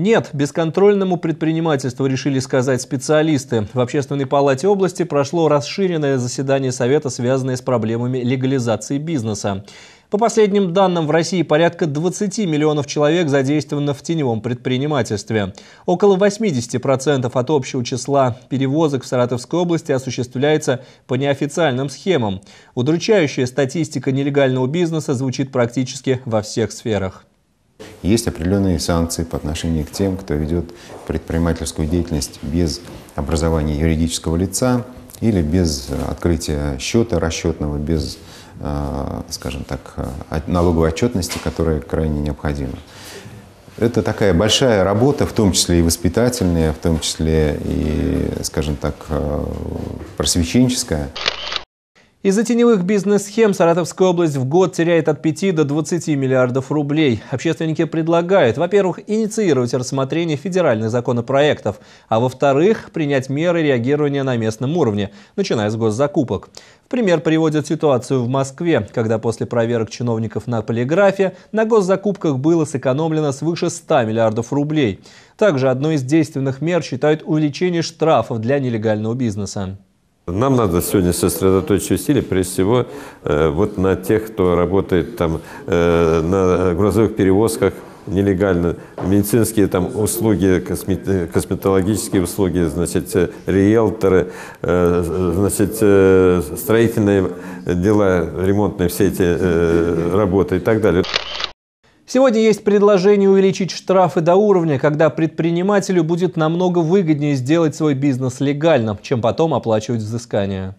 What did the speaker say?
Нет, бесконтрольному предпринимательству решили сказать специалисты. В Общественной палате области прошло расширенное заседание Совета, связанное с проблемами легализации бизнеса. По последним данным, в России порядка 20 миллионов человек задействовано в теневом предпринимательстве. Около 80% от общего числа перевозок в Саратовской области осуществляется по неофициальным схемам. Удручающая статистика нелегального бизнеса звучит практически во всех сферах есть определенные санкции по отношению к тем, кто ведет предпринимательскую деятельность без образования юридического лица или без э, открытия счета расчетного, без, э, скажем так, э, налоговой отчетности, которая крайне необходима. Это такая большая работа, в том числе и воспитательная, в том числе и, скажем так, просвещенческая. Из-за теневых бизнес-схем Саратовская область в год теряет от 5 до 20 миллиардов рублей. Общественники предлагают, во-первых, инициировать рассмотрение федеральных законопроектов, а во-вторых, принять меры реагирования на местном уровне, начиная с госзакупок. В пример приводят ситуацию в Москве, когда после проверок чиновников на полиграфе на госзакупках было сэкономлено свыше 100 миллиардов рублей. Также одной из действенных мер считают увеличение штрафов для нелегального бизнеса. Нам надо сегодня сосредоточить усилия, прежде всего, э, вот на тех, кто работает там э, на грузовых перевозках нелегально, медицинские там услуги, косметологические услуги, значит, э, риэлторы, значит, строительные дела, ремонтные все эти работы и так далее. Сегодня есть предложение увеличить штрафы до уровня, когда предпринимателю будет намного выгоднее сделать свой бизнес легальным, чем потом оплачивать взыскание.